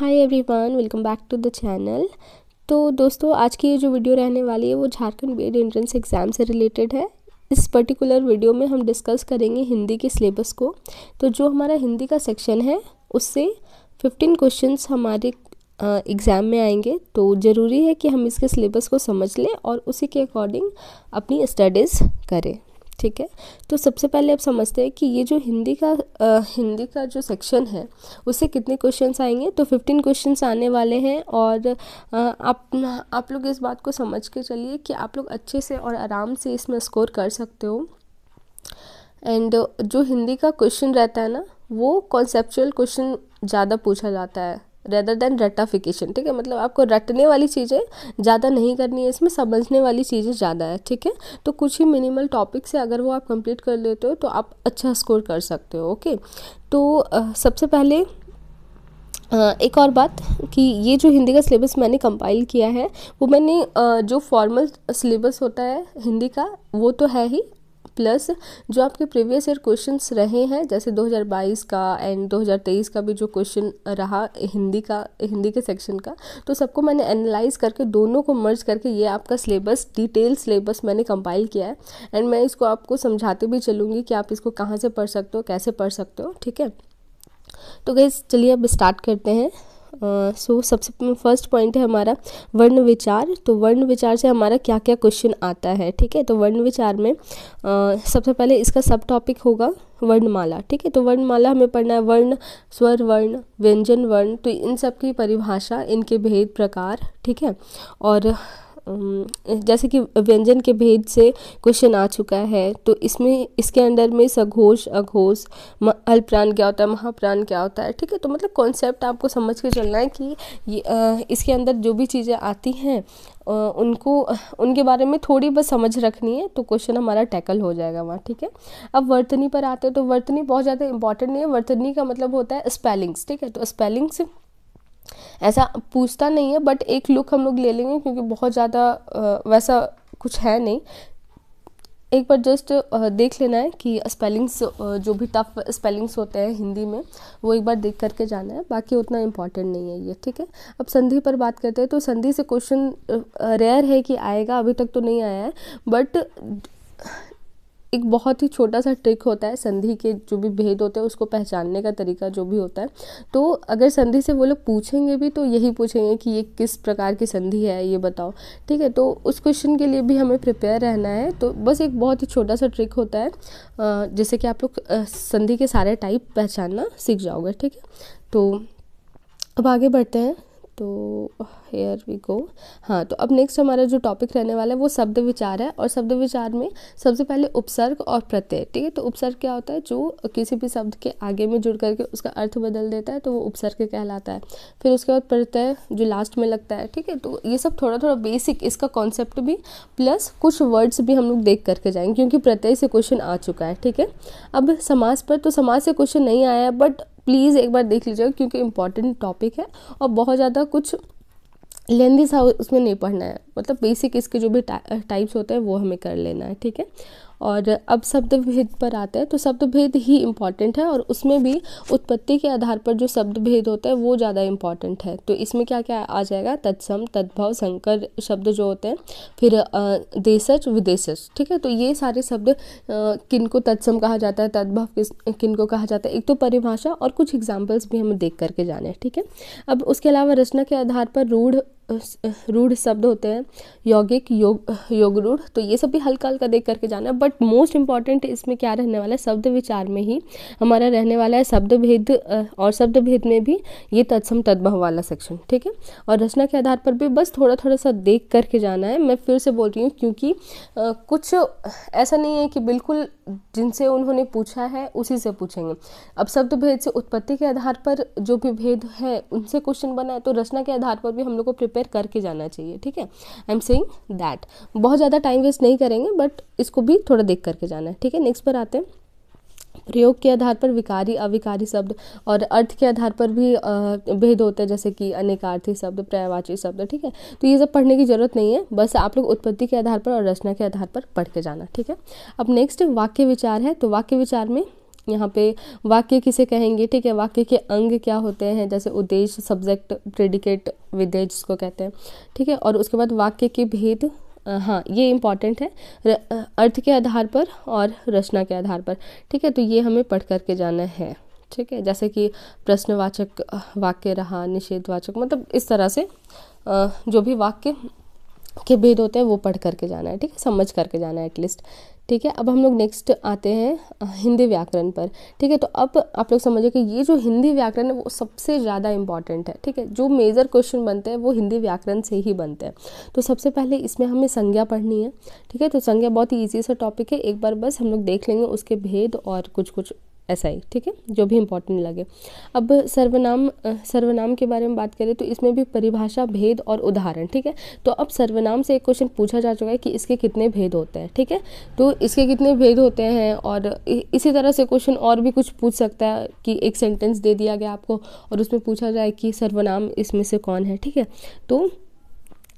Hi everyone welcome back to the channel तो दोस्तों आज की ये जो वीडियो रहने वाली है वो झारखंड बेड एंट्रेंस एग्ज़ाम से रिलेटेड है इस पर्टिकुलर वीडियो में हम डिस्कस करेंगे हिंदी के सिलेबस को तो जो हमारा हिंदी का सेक्शन है उससे 15 क्वेश्चंस हमारे एग्ज़ाम में आएंगे तो ज़रूरी है कि हम इसके सिलेबस को समझ लें और उसी के अकॉर्डिंग अपनी स्टडीज़ करें ठीक है तो सबसे पहले आप समझते हैं कि ये जो हिंदी का आ, हिंदी का जो सेक्शन है उससे कितने क्वेश्चंस आएंगे तो फिफ्टीन क्वेश्चंस आने वाले हैं और आप आप लोग इस बात को समझ के चलिए कि आप लोग अच्छे से और आराम से इसमें स्कोर कर सकते हो एंड जो हिंदी का क्वेश्चन रहता है ना वो कॉन्सेप्चुअल क्वेश्चन ज़्यादा पूछा जाता है रेदर देन रेटाफिकेशन ठीक है मतलब आपको रटने वाली चीज़ें ज़्यादा नहीं करनी है इसमें समझने वाली चीज़ें ज़्यादा है ठीक है तो कुछ ही मिनिमल टॉपिक से अगर वो आप कंप्लीट कर लेते हो तो आप अच्छा स्कोर कर सकते हो ओके तो आ, सबसे पहले एक और बात कि ये जो हिंदी का सिलेबस मैंने कंपाइल किया है वो मैंने जो फॉर्मल सिलेबस होता है हिंदी का वो तो है ही प्लस जो आपके प्रीवियस ईयर क्वेश्चंस रहे हैं जैसे 2022 का एंड 2023 का भी जो क्वेश्चन रहा हिंदी का हिंदी के सेक्शन का तो सबको मैंने एनालाइज करके दोनों को मर्ज करके ये आपका सिलेबस डिटेल सिलेबस मैंने कंपाइल किया है एंड मैं इसको आपको समझाते भी चलूँगी कि आप इसको कहाँ से पढ़ सकते हो कैसे पढ़ सकते हो ठीक है तो गई चलिए अब स्टार्ट करते हैं सो सबसे फर्स्ट पॉइंट है हमारा वर्ण विचार तो वर्ण विचार से हमारा क्या क्या क्वेश्चन आता है ठीक है तो वर्ण विचार में सबसे पहले इसका सब टॉपिक होगा वर्णमाला ठीक है तो वर्णमाला हमें पढ़ना है वर्ण स्वर वर्ण व्यंजन वर्ण तो इन सब की परिभाषा इनके भेद प्रकार ठीक है और जैसे कि व्यंजन के भेद से क्वेश्चन आ चुका है तो इसमें इसके अंडर में सघोष अघोष अल्प्राण क्या होता है महाप्राण क्या होता है ठीक है तो मतलब कॉन्सेप्ट आपको समझ के चलना है कि ये आ, इसके अंदर जो भी चीज़ें आती हैं उनको उनके बारे में थोड़ी बस समझ रखनी है तो क्वेश्चन हमारा टैकल हो जाएगा वहाँ ठीक है अब वर्तनी पर आते हैं तो वर्तनी बहुत ज़्यादा इंपॉर्टेंट नहीं है वर्तनी का मतलब होता है स्पेलिंग्स ठीक है तो स्पेलिंग्स ऐसा पूछता नहीं है बट एक लुक हम लोग ले लेंगे क्योंकि बहुत ज़्यादा वैसा कुछ है नहीं एक बार जस्ट देख लेना है कि स्पेलिंग्स जो भी टफ स्पेलिंग्स होते हैं हिंदी में वो एक बार देख करके जाना है बाकी उतना इम्पॉर्टेंट नहीं है ये ठीक है अब संधि पर बात करते हैं तो संधि से क्वेश्चन रेयर है कि आएगा अभी तक तो नहीं आया है बट एक बहुत ही छोटा सा ट्रिक होता है संधि के जो भी भेद होते हैं उसको पहचानने का तरीका जो भी होता है तो अगर संधि से वो लोग पूछेंगे भी तो यही पूछेंगे कि ये किस प्रकार की संधि है ये बताओ ठीक है तो उस क्वेश्चन के लिए भी हमें प्रिपेयर रहना है तो बस एक बहुत ही छोटा सा ट्रिक होता है जैसे कि आप लोग संधि के सारे टाइप पहचानना सीख जाओगे ठीक है तो अब आगे बढ़ते हैं तो हेयर वी गो हाँ तो अब नेक्स्ट हमारा जो टॉपिक रहने वाला है वो शब्द विचार है और शब्द विचार में सबसे पहले उपसर्ग और प्रत्यय ठीक है तो उपसर्ग क्या होता है जो किसी भी शब्द के आगे में जुड़ करके उसका अर्थ बदल देता है तो वो उपसर्ग कहलाता है फिर उसके बाद प्रत्यय जो लास्ट में लगता है ठीक है तो ये सब थोड़ा थोड़ा बेसिक इसका कॉन्सेप्ट भी प्लस कुछ वर्ड्स भी हम लोग देख करके जाएंगे क्योंकि प्रत्यय से क्वेश्चन आ चुका है ठीक है अब समाज पर तो समाज से क्वेश्चन नहीं आया है बट प्लीज़ एक बार देख लीजिएगा क्योंकि इम्पॉर्टेंट टॉपिक है और बहुत ज़्यादा कुछ लेंदी सा उसमें नहीं पढ़ना है मतलब बेसिक इसके जो भी टाइप्स होते हैं वो हमें कर लेना है ठीक है और अब शब्द भेद पर आते हैं तो शब्द भेद ही इम्पॉर्टेंट है और उसमें भी उत्पत्ति के आधार पर जो शब्द भेद होता है वो ज़्यादा इम्पॉर्टेंट है तो इसमें क्या क्या आ जाएगा तत्सम तद्भव संकर शब्द जो होते हैं फिर देशज विदेशज ठीक है तो ये सारे शब्द किन को तत्सम कहा जाता है तद्भव किस किन को कहा जाता है एक तो परिभाषा और कुछ एग्जाम्पल्स भी हमें देख करके जाने ठीक है अब उसके अलावा रचना के आधार पर रूढ़ रूढ़ शब्द होते हैं यौगिक योग योग रूढ़ तो ये सब भी हल्का हल्का देख करके जाना है बट मोस्ट इम्पॉर्टेंट इसमें क्या रहने वाला है शब्द विचार में ही हमारा रहने वाला है शब्द भेद और शब्द भेद में भी ये तत्सम तद्भव वाला सेक्शन ठीक है और रचना के आधार पर भी बस थोड़ा थोड़ा सा देख करके जाना है मैं फिर से बोल रही हूँ क्योंकि कुछ ऐसा नहीं है कि बिल्कुल जिनसे उन्होंने पूछा है उसी से पूछेंगे अब शब्द भेद से उत्पत्ति के आधार पर जो भी भेद है उनसे क्वेश्चन बना है तो रचना के आधार पर भी हम लोग को प्रिपेयर प्रिपेयर करके जाना चाहिए ठीक है आई एम सेइंग दैट बहुत ज़्यादा टाइम वेस्ट नहीं करेंगे बट इसको भी थोड़ा देख करके जाना है ठीक है नेक्स्ट पर आते हैं प्रयोग के आधार पर विकारी अविकारी शब्द और अर्थ के आधार पर भी भेद होते हैं जैसे कि अनेकार्थी शब्द पर्यावाची शब्द ठीक है तो ये सब पढ़ने की जरूरत नहीं है बस आप लोग उत्पत्ति के आधार पर और रचना के आधार पर पढ़ के जाना ठीक है अब नेक्स्ट वाक्य विचार है तो वाक्य विचार में यहाँ पे वाक्य किसे कहेंगे ठीक है वाक्य के अंग क्या होते हैं जैसे उद्देश्य सब्जेक्ट प्रेडिकेट विदेश जिसको कहते हैं ठीक है और उसके बाद वाक्य के भेद हाँ ये इम्पॉर्टेंट है अर्थ के आधार पर और रचना के आधार पर ठीक है तो ये हमें पढ़ करके जाना है ठीक है जैसे कि प्रश्नवाचक वाक्य रहा निषेधवाचक मतलब इस तरह से जो भी वाक्य के भेद होते हैं वो पढ़ करके जाना है ठीक है समझ करके जाना है एटलीस्ट ठीक है अब हम लोग नेक्स्ट आते हैं हिंदी व्याकरण पर ठीक है तो अब आप लोग समझो कि ये जो हिंदी व्याकरण है वो सबसे ज़्यादा इंपॉर्टेंट है ठीक है जो मेजर क्वेश्चन बनते हैं वो हिंदी व्याकरण से ही बनते हैं तो सबसे पहले इसमें हमें संज्ञा पढ़नी है ठीक है तो संज्ञा बहुत ही ईजी सा टॉपिक है एक बार बस हम लोग देख लेंगे उसके भेद और कुछ कुछ ऐसा ही ठीक है जो भी इम्पोर्टेंट लगे अब सर्वनाम सर्वनाम के बारे में बात करें तो इसमें भी परिभाषा भेद और उदाहरण ठीक है तो अब सर्वनाम से एक क्वेश्चन पूछा जा चुका है कि इसके कितने भेद होते हैं ठीक है तो इसके कितने भेद होते हैं और इसी तरह से क्वेश्चन और भी कुछ पूछ सकता है कि एक सेंटेंस दे दिया गया आपको और उसमें पूछा जाए कि सर्वनाम इसमें से कौन है ठीक है तो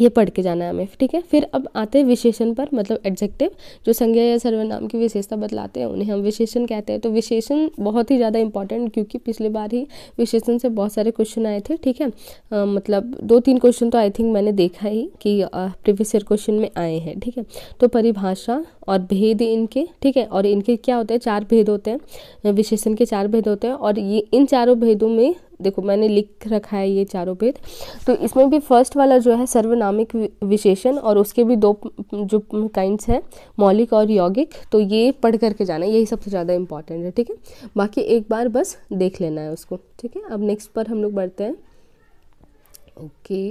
ये पढ़ के जाना है हमें ठीक है फिर अब आते हैं विशेषण पर मतलब एडजेक्टिव जो संज्ञा या सर्वनाम की विशेषता बतलाते हैं उन्हें हम विशेषण कहते हैं तो विशेषण बहुत ही ज़्यादा इंपॉर्टेंट क्योंकि पिछले बार ही विशेषण से बहुत सारे क्वेश्चन आए थे ठीक है आ, मतलब दो तीन क्वेश्चन तो आई थिंक मैंने देखा ही कि प्रीवियस ईयर क्वेश्चन में आए हैं ठीक है तो परिभाषा और भेद इनके ठीक है और इनके क्या होते हैं चार भेद होते हैं विशेषण के चार भेद होते हैं और ये इन चारों भेदों में देखो मैंने लिख रखा है ये चारों पेज तो इसमें भी फर्स्ट वाला जो है सर्वनामिक विशेषण और उसके भी दो जो काइंड्स हैं मौलिक और यौगिक तो ये पढ़ करके जाना यही सबसे ज़्यादा इम्पॉर्टेंट है ठीक है बाकी एक बार बस देख लेना है उसको ठीक है अब नेक्स्ट पर हम लोग बढ़ते हैं ओके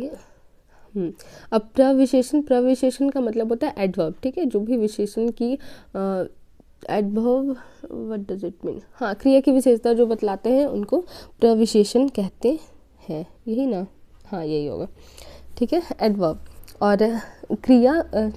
हम्म। अब प्रविशेषण प्रविशेषण का मतलब होता है एडवर्ब ठीक है जो भी विशेषण की आ, एडभव वट डज इट मीन हाँ क्रिया की विशेषता जो बतलाते हैं उनको प्रविशेषण कहते हैं यही ना हाँ यही होगा ठीक है एडवर्ब और क्रिया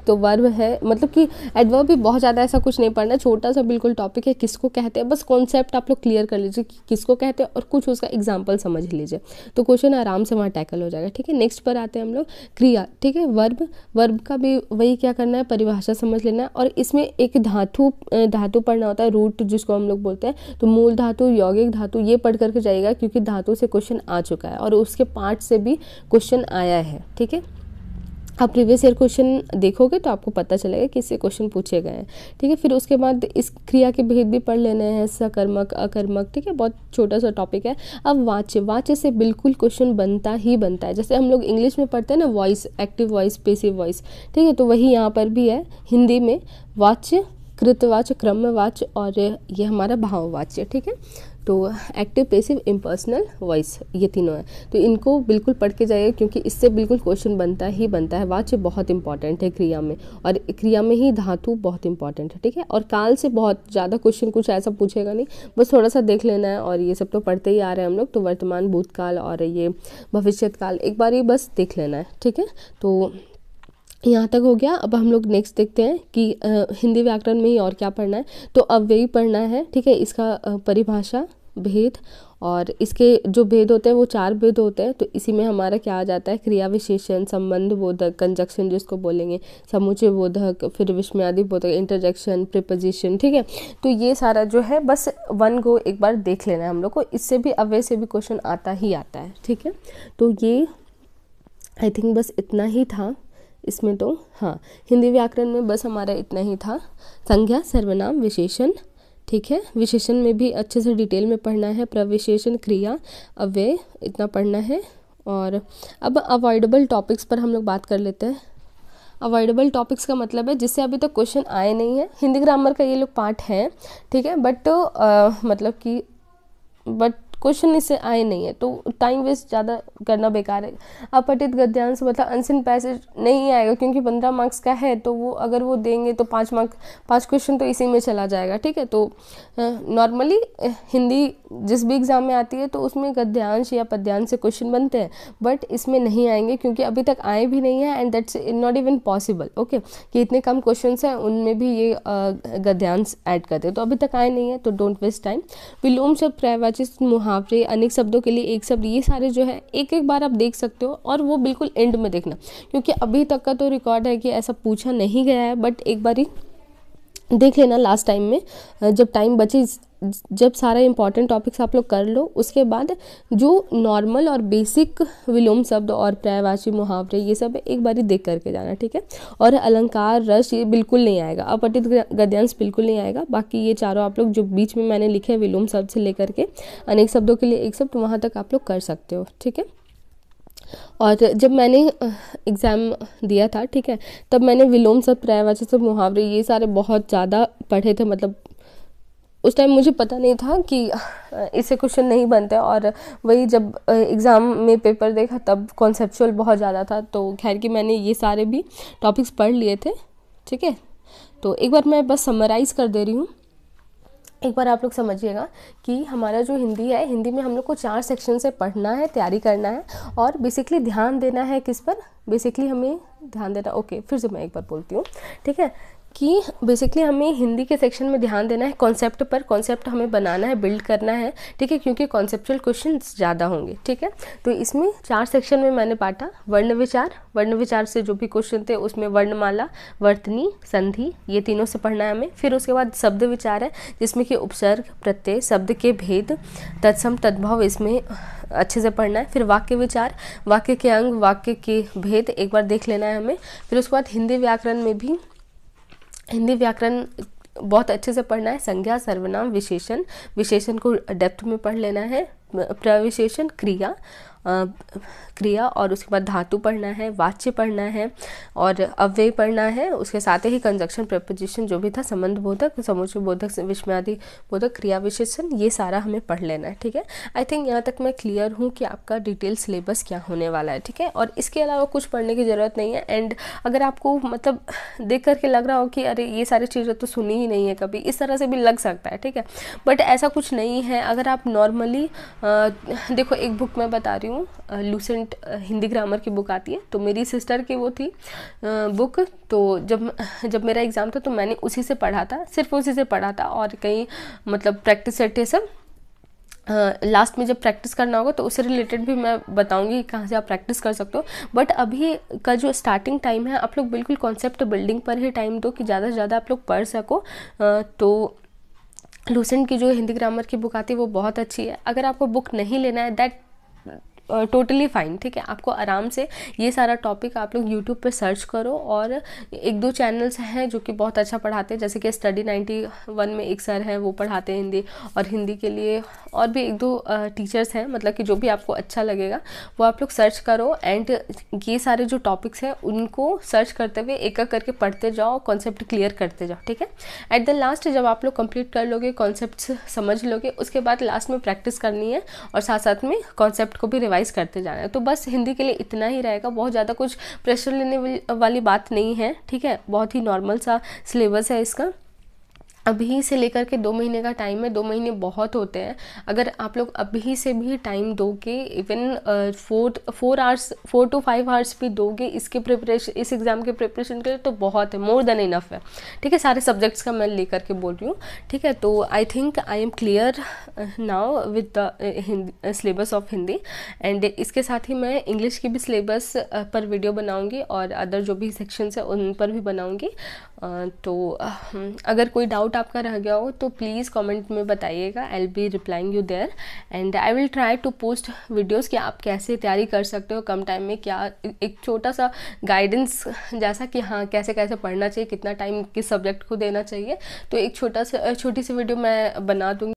तो वर्ब है मतलब कि एडवर्ब भी बहुत ज़्यादा ऐसा कुछ नहीं पढ़ना छोटा सा बिल्कुल टॉपिक है किसको कहते हैं बस कॉन्सेप्ट आप लोग क्लियर कर लीजिए कि किसको कहते हैं और कुछ उसका एग्जाम्पल समझ लीजिए तो क्वेश्चन आराम से वहाँ टैकल हो जाएगा ठीक है नेक्स्ट पर आते हैं हम लोग क्रिया ठीक है वर्ब वर्ब का भी वही क्या करना है परिभाषा समझ लेना है और इसमें एक धातु धातु पढ़ना होता है रूट जिसको हम लोग बोलते हैं तो मूल धातु यौगिक धातु ये पढ़ करके जाएगा क्योंकि धातु से क्वेश्चन आ चुका है और उसके पार्ट से भी क्वेश्चन आया है ठीक है आप प्रीवियस ईयर क्वेश्चन देखोगे तो आपको पता चलेगा कि इससे क्वेश्चन पूछे गए हैं ठीक है फिर उसके बाद इस क्रिया के भेद भी पढ़ लेने हैं सकर्मक अकर्मक ठीक है बहुत छोटा सा टॉपिक है अब वाच्य वाच्य से बिल्कुल क्वेश्चन बनता ही बनता है जैसे हम लोग इंग्लिश में पढ़ते हैं ना voice active voice passive voice ठीक है तो वही यहाँ पर भी है हिंदी में वाच्य कृतवाच्य क्रमवाच्य और ये हमारा भाववाच्य ठीक है तो एक्टिव पेसिव इम्पर्सनल वॉइस ये तीनों है तो इनको बिल्कुल पढ़ के जाइए क्योंकि इससे बिल्कुल क्वेश्चन बनता ही बनता है वाच्य बहुत इंपॉर्टेंट है क्रिया में और क्रिया में ही धातु बहुत इंपॉर्टेंट है ठीक है और काल से बहुत ज़्यादा क्वेश्चन कुछ ऐसा पूछेगा नहीं बस थोड़ा सा देख लेना है और ये सब तो पढ़ते ही आ रहे हैं हम लोग तो वर्तमान भूतकाल और ये भविष्यकाल एक बार ये बस देख लेना है ठीक है तो यहाँ तक हो गया अब हम लोग नेक्स्ट देखते हैं कि आ, हिंदी व्याकरण में ही और क्या पढ़ना है तो अव्ययी पढ़ना है ठीक है इसका परिभाषा भेद और इसके जो भेद होते हैं वो चार भेद होते हैं तो इसी में हमारा क्या आ जाता है क्रिया विशेषण संबंध बोधक कंजक्शन जिसको बोलेंगे समुचे बोधक फिर विस्मयादि बोधक इंटरजेक्शन प्रिपोजिशन ठीक है तो ये सारा जो है बस वन गो एक बार देख लेना है हम लोग को इससे भी अव्यय से भी क्वेश्चन आता ही आता है ठीक है तो ये आई थिंक बस इतना ही था इसमें तो हाँ हिंदी व्याकरण में बस हमारा इतना ही था संज्ञा सर्वनाम विशेषण ठीक है विशेषण में भी अच्छे से डिटेल में पढ़ना है प्रविशेषण क्रिया अव्यय इतना पढ़ना है और अब अवॉइडेबल टॉपिक्स पर हम लोग बात कर लेते हैं अवॉइडेबल टॉपिक्स का मतलब है जिससे अभी तक तो क्वेश्चन आए नहीं है हिंदी ग्रामर का ये लोग पार्ट है ठीक है बट तो, आ, मतलब कि बट क्वेश्चन इससे आए नहीं है तो टाइम वेस्ट ज़्यादा करना बेकार है अपठित गद्यांश मतलब अनसिन पैसेज नहीं आएगा क्योंकि पंद्रह मार्क्स का है तो वो अगर वो देंगे तो पाँच मार्क्स पाँच क्वेश्चन तो इसी में चला जाएगा ठीक है तो नॉर्मली हिंदी जिस भी एग्ज़ाम में आती है तो उसमें गद्यांश या पद्यांश से क्वेश्चन बनते हैं बट इसमें नहीं आएंगे क्योंकि अभी तक आए भी नहीं है and that's not even possible okay कि इतने कम क्वेश्चन हैं उनमें भी ये गद्यांश ऐड करते हैं तो अभी तक आए नहीं है तो डोंट वेस्ट टाइम विलोम शब्द प्रायवाचित मुहावरे अनेक शब्दों के लिए एक शब्द ये सारे जो है एक एक बार आप देख सकते हो और वो बिल्कुल एंड में देखना क्योंकि अभी तक का तो रिकॉर्ड है कि ऐसा पूछा नहीं गया है बट एक बार ही देख लेना लास्ट टाइम में जब टाइम बचे जब सारा इंपॉर्टेंट टॉपिक्स आप लोग कर लो उसके बाद जो नॉर्मल और बेसिक विलोम शब्द और प्रायवाची मुहावरे ये सब एक बार देख करके जाना ठीक है और अलंकार रस ये बिल्कुल नहीं आएगा अपटित गद्यांश बिल्कुल नहीं आएगा बाकी ये चारों आप लोग जो बीच में मैंने लिखे विलोम शब्द से लेकर के अनेक शब्दों के लिए एक शब्द वहाँ तक आप लोग कर सकते हो ठीक है और जब मैंने एग्ज़ाम दिया था ठीक है तब मैंने विलोम सब प्रायवाचक सब मुहावरे ये सारे बहुत ज़्यादा पढ़े थे मतलब उस टाइम मुझे पता नहीं था कि इससे क्वेश्चन नहीं बनते और वही जब एग्ज़ाम में पेपर देखा तब कॉन्सेप्चुअल बहुत ज़्यादा था तो खैर कि मैंने ये सारे भी टॉपिक्स पढ़ लिए थे ठीक है तो एक बार मैं बस समराइज़ कर दे रही हूँ एक बार आप लोग समझिएगा कि हमारा जो हिंदी है हिंदी में हम लोग को चार सेक्शन से पढ़ना है तैयारी करना है और बेसिकली ध्यान देना है किस पर बेसिकली हमें ध्यान देना ओके फिर से मैं एक बार बोलती हूँ ठीक है कि बेसिकली हमें हिंदी के सेक्शन में ध्यान देना है कॉन्सेप्ट पर कॉन्सेप्ट हमें बनाना है बिल्ड करना है ठीक है क्योंकि कॉन्सेप्चुअल क्वेश्चन ज़्यादा होंगे ठीक है तो इसमें चार सेक्शन में मैंने बांटा वर्ण विचार वर्ण विचार से जो भी क्वेश्चन थे उसमें वर्णमाला वर्तनी संधि ये तीनों से पढ़ना है हमें फिर उसके बाद शब्द विचार है जिसमें कि उपसर्ग प्रत्यय शब्द के भेद तत्सम तद्भव इसमें अच्छे से पढ़ना है फिर वाक्य विचार वाक्य के अंग वाक्य के भेद एक बार देख लेना है हमें फिर उसके बाद हिंदी व्याकरण में भी हिंदी व्याकरण बहुत अच्छे से पढ़ना है संज्ञा सर्वनाम विशेषण विशेषण को डेप्थ में पढ़ लेना है प्रविशेषण क्रिया क्रिया और उसके बाद धातु पढ़ना है वाच्य पढ़ना है और अव्यय पढ़ना है उसके साथ ही कंजक्शन प्रपोजिशन जो भी था संबंध बोधक समुचय बोधक विषमादि बोधक क्रिया विशेषण ये सारा हमें पढ़ लेना है ठीक है आई थिंक यहाँ तक मैं क्लियर हूँ कि आपका डिटेल सिलेबस क्या होने वाला है ठीक है और इसके अलावा कुछ पढ़ने की ज़रूरत नहीं है एंड अगर आपको मतलब देख करके लग रहा हो कि अरे ये सारी चीज़ें तो सुनी ही नहीं है कभी इस तरह से भी लग सकता है ठीक है बट ऐसा कुछ नहीं है अगर आप नॉर्मली देखो एक बुक मैं बता रही हूँ लूसेंट हिंदी ग्रामर की बुक आती है तो मेरी सिस्टर की वो थी बुक तो जब जब मेरा एग्ज़ाम था तो मैंने उसी से पढ़ा था सिर्फ उसी से पढ़ा था और कहीं मतलब प्रैक्टिस सेट है सब लास्ट uh, में जब प्रैक्टिस करना होगा तो उससे रिलेटेड भी मैं बताऊंगी कहाँ से आप प्रैक्टिस कर सकते हो बट अभी का जो स्टार्टिंग टाइम है आप लोग बिल्कुल कॉन्सेप्ट बिल्डिंग पर ही टाइम दो कि ज़्यादा से ज़्यादा आप लोग पढ़ सको uh, तो लूसेंट की जो हिंदी ग्रामर की बुक आती है वो बहुत अच्छी है अगर आपको बुक नहीं लेना है दैट टोटली फाइन ठीक है आपको आराम से ये सारा टॉपिक आप लोग यूट्यूब पर सर्च करो और एक दो चैनल्स हैं जो कि बहुत अच्छा पढ़ाते हैं जैसे कि स्टडी नाइन्टी वन में एक सर है वो पढ़ाते हैं हिंदी और हिंदी के लिए और भी एक दो टीचर्स हैं मतलब कि जो भी आपको अच्छा लगेगा वो आप लोग सर्च करो एंड ये सारे जो टॉपिक्स हैं उनको सर्च करते हुए एक एक करके पढ़ते जाओ कॉन्सेप्ट क्लियर करते जाओ ठीक है एट द लास्ट जब आप लोग कंप्लीट कर लोगे कॉन्सेप्ट समझ लोगे उसके बाद लास्ट में प्रैक्टिस करनी है और साथ साथ में कॉन्सेप्ट को भी रिवाइज रिवाइज करते जाना है तो बस हिंदी के लिए इतना ही रहेगा बहुत ज़्यादा कुछ प्रेशर लेने वाली बात नहीं है ठीक है बहुत ही नॉर्मल सा सिलेबस है इसका अभी से लेकर के दो महीने का टाइम है दो महीने बहुत होते हैं अगर आप लोग अभी से भी टाइम दोगे even four four hours four to five hours भी दोगे इसके प्रिपरेशन इस एग्ज़ाम के प्रिपरेशन के लिए तो बहुत है मोर देन इनफ है ठीक है सारे सब्जेक्ट्स का मैं लेकर के बोल रही हूँ ठीक है तो I think I am clear now with the syllabus of Hindi and इसके साथ ही मैं इंग्लिश की भी सिलेबस पर वीडियो बनाऊँगी और अदर जो भी सेक्शंस हैं उन पर भी बनाऊँगी तो अगर कोई डाउट आपका रह गया हो तो प्लीज़ कमेंट में बताइएगा I be replying you there and I will try to post videos कि आप कैसे तैयारी कर सकते हो कम टाइम में क्या एक छोटा सा गाइडेंस जैसा कि हाँ कैसे कैसे पढ़ना चाहिए कितना टाइम किस सब्जेक्ट को देना चाहिए तो एक छोटा सा छोटी सी वीडियो मैं बना दूँगी